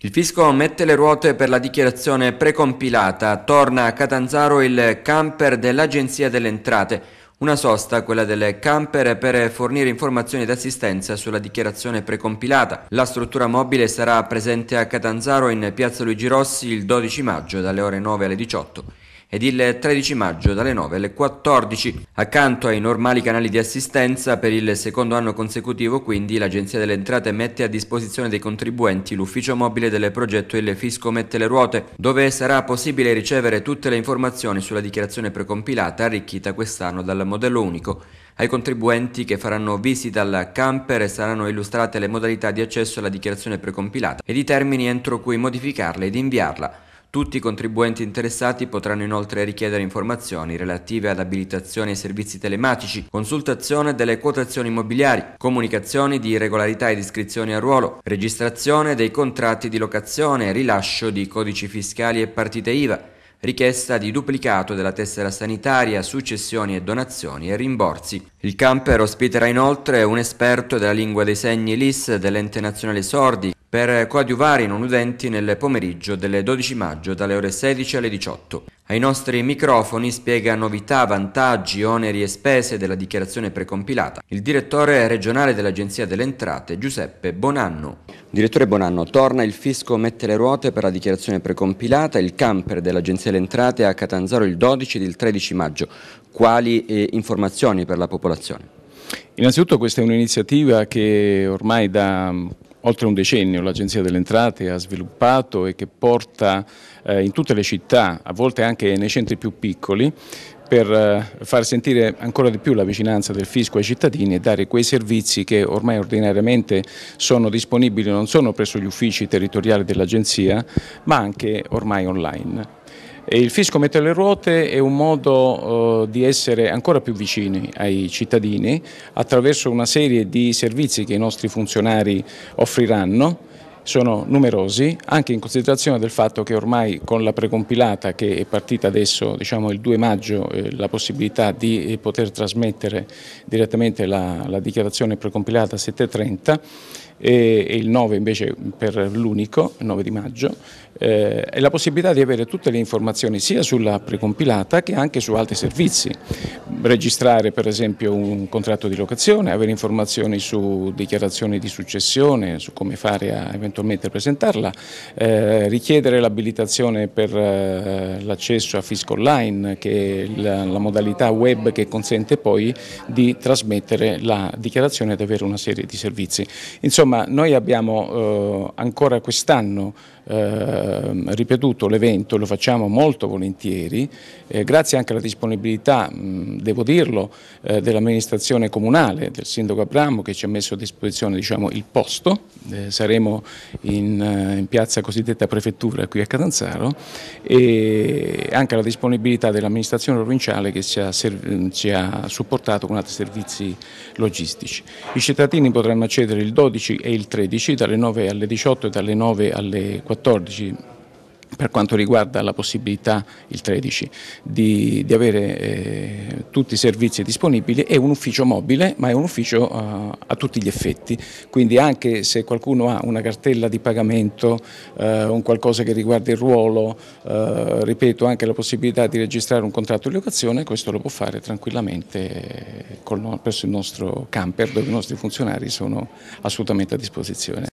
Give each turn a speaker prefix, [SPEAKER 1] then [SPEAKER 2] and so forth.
[SPEAKER 1] Il fisco mette le ruote per la dichiarazione precompilata, torna a Catanzaro il camper dell'Agenzia delle Entrate, una sosta, quella del camper, per fornire informazioni ed assistenza sulla dichiarazione precompilata. La struttura mobile sarà presente a Catanzaro in piazza Luigi Rossi il 12 maggio dalle ore 9 alle 18 ed il 13 maggio dalle 9 alle 14. Accanto ai normali canali di assistenza, per il secondo anno consecutivo quindi l'Agenzia delle Entrate mette a disposizione dei contribuenti l'ufficio mobile del progetto Il Fisco Mette le Ruote, dove sarà possibile ricevere tutte le informazioni sulla dichiarazione precompilata arricchita quest'anno dal modello unico. Ai contribuenti che faranno visita al camper saranno illustrate le modalità di accesso alla dichiarazione precompilata ed i termini entro cui modificarla ed inviarla. Tutti i contribuenti interessati potranno inoltre richiedere informazioni relative ad abilitazioni ai servizi telematici, consultazione delle quotazioni immobiliari, comunicazioni di irregolarità ed iscrizioni a ruolo, registrazione dei contratti di locazione, rilascio di codici fiscali e partite IVA, richiesta di duplicato della tessera sanitaria, successioni e donazioni e rimborsi. Il camper ospiterà inoltre un esperto della lingua dei segni LIS dell'ente nazionale sordi per coadiuvare i non udenti nel pomeriggio del 12 maggio dalle ore 16 alle 18. Ai nostri microfoni spiega novità, vantaggi, oneri e spese della dichiarazione precompilata il direttore regionale dell'Agenzia delle Entrate Giuseppe Bonanno. Direttore Bonanno, torna il fisco mette le ruote per la dichiarazione precompilata, il camper dell'Agenzia delle Entrate a Catanzaro il 12 ed il 13 maggio. Quali eh, informazioni per la popolazione? Innanzitutto questa è un'iniziativa che ormai da oltre
[SPEAKER 2] un decennio l'Agenzia delle Entrate ha sviluppato e che porta eh, in tutte le città, a volte anche nei centri più piccoli, per eh, far sentire ancora di più la vicinanza del fisco ai cittadini e dare quei servizi che ormai ordinariamente sono disponibili non solo presso gli uffici territoriali dell'Agenzia, ma anche ormai online. Il fisco mette le ruote è un modo eh, di essere ancora più vicini ai cittadini attraverso una serie di servizi che i nostri funzionari offriranno sono numerosi, anche in considerazione del fatto che ormai con la precompilata che è partita adesso, diciamo il 2 maggio, eh, la possibilità di eh, poter trasmettere direttamente la, la dichiarazione precompilata 7.30, e, e il 9 invece per l'unico, il 9 di maggio, eh, è la possibilità di avere tutte le informazioni sia sulla precompilata che anche su altri servizi, registrare per esempio un contratto di locazione, avere informazioni su dichiarazioni di successione, su come fare a eventualmente presentarla, eh, richiedere l'abilitazione per eh, l'accesso a Fisco Online che è la, la modalità web che consente poi di trasmettere la dichiarazione ed avere una serie di servizi. Insomma, Insomma, noi abbiamo eh, ancora quest'anno eh, ripetuto l'evento, lo facciamo molto volentieri, eh, grazie anche alla disponibilità, mh, devo dirlo, eh, dell'amministrazione comunale, del sindaco Abramo che ci ha messo a disposizione diciamo, il posto, eh, saremo in, eh, in, piazza cosiddetta prefettura qui a Catanzaro e anche alla disponibilità dell'amministrazione provinciale che ci ha, ci ha supportato con altri servizi logistici. I cittadini potranno accedere il 12 e il 13 dalle 9 alle 18 e dalle 9 alle 14 per quanto riguarda la possibilità, il 13, di, di avere eh, tutti i servizi disponibili, è un ufficio mobile ma è un ufficio eh, a tutti gli effetti, quindi anche se qualcuno ha una cartella di pagamento, eh, un qualcosa che riguarda il ruolo, eh, ripeto anche la possibilità di registrare un contratto di locazione, questo lo può fare tranquillamente presso il nostro camper dove i nostri funzionari sono assolutamente a disposizione.